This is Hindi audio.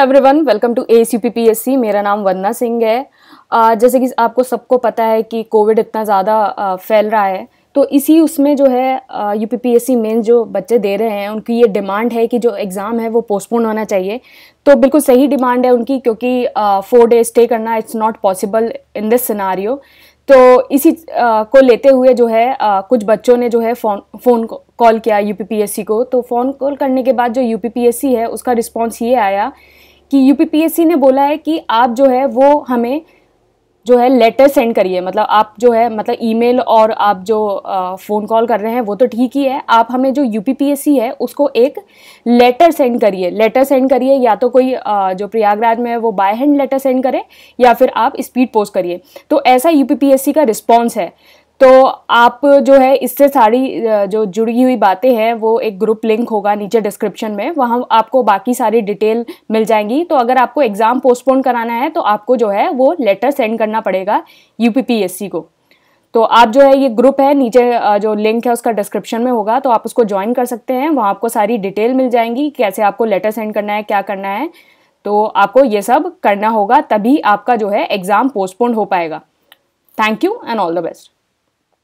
every everyone welcome to A C मेरा नाम वंदना सिंह है आ, जैसे कि आपको सबको पता है कि कोविड इतना ज़्यादा फैल रहा है तो इसी उसमें जो है U P P S C main जो बच्चे दे रहे हैं उनकी ये डिमांड है कि जो एग्ज़ाम है वो पोस्टपोन होना चाहिए तो बिल्कुल सही डिमांड है उनकी क्योंकि फोर डेज स्टे करना it's not possible in this scenario तो इसी आ, को लेते हुए जो है आ, कुछ बच्चों ने जो है फ़ोन फ़ोन कॉल किया यू को तो फ़ोन कॉल करने के बाद जो यू है उसका रिस्पॉन्स ये आया कि यूपीपीएससी ने बोला है कि आप जो है वो हमें जो है लेटर सेंड करिए मतलब आप जो है मतलब ईमेल और आप जो फ़ोन कॉल कर रहे हैं वो तो ठीक ही है आप हमें जो यू है उसको एक लेटर सेंड करिए लेटर सेंड करिए या तो कोई आ, जो प्रयागराज में है वो बाय हैंड लेटर सेंड करें या फिर आप स्पीड पोस्ट करिए तो ऐसा यू का रिस्पॉन्स है तो आप जो है इससे सारी जो जुड़ी हुई बातें हैं वो एक ग्रुप लिंक होगा नीचे डिस्क्रिप्शन में वहाँ आपको बाकी सारी डिटेल मिल जाएंगी तो अगर आपको एग्ज़ाम पोस्टपोन कराना है तो आपको जो है वो लेटर सेंड करना पड़ेगा यू को तो आप जो है ये ग्रुप है नीचे जो लिंक है उसका डिस्क्रिप्शन में होगा तो आप उसको ज्वाइन कर सकते हैं वहाँ आपको सारी डिटेल मिल जाएंगी कैसे आपको लेटर सेंड करना है क्या करना है तो आपको ये सब करना होगा तभी आपका जो है एग्ज़ाम पोस्टपोन हो पाएगा thank you and all the best